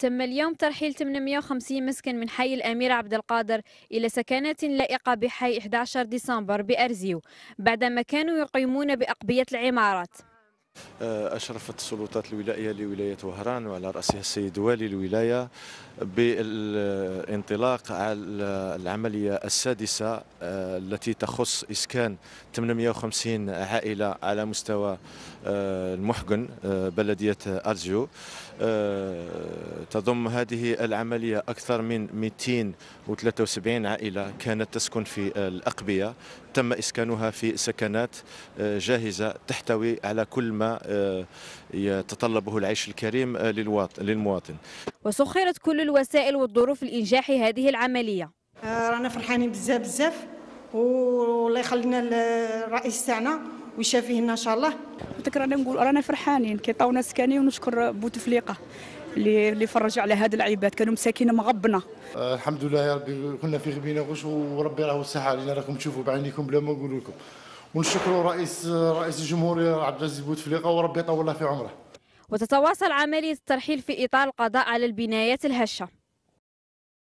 تم اليوم ترحيل 850 مسكن من حي الأمير عبد القادر إلى سكنات لائقة بحي 11 ديسمبر بأرزيو بعدما كانوا يقيمون بأقبية العمارات آه، أشرفت السلطات الولائية لولاية وهران وعلى رأسها السيد والي الولاية بالانطلاق على العملية السادسة آه، التي تخص إسكان 850 عائلة على مستوى آه، المحقن بلدية أرزيو تضم هذه العملية أكثر من 273 عائلة كانت تسكن في الأقبية تم إسكانها في سكنات جاهزة تحتوي على كل ما آه، يتطلبه العيش الكريم آه، للمواطن وسخرت كل الوسائل والظروف لإنجاح هذه العملية آه، رانا فرحانين بزاف بزاف والله يخلينا الرئيس تاعنا ويشافيه ان شاء الله دوك رانا نقول رانا فرحانين كيعطيونا سكاني ونشكر بوتفليقه اللي اللي فرج على هاد العباد كانوا مساكين مغبنا الحمد لله يا ربي كنا في غبينا غش وربي راهو ساحه علينا راكم تشوفوا بعينيكم بلا ما نقول لكم ونشكروا رئيس رئيس الجمهوريه عبد العزيز بوتفليقه وربي يطول في عمره وتتواصل عمليه الترحيل في اطار القضاء على البنايات الهشه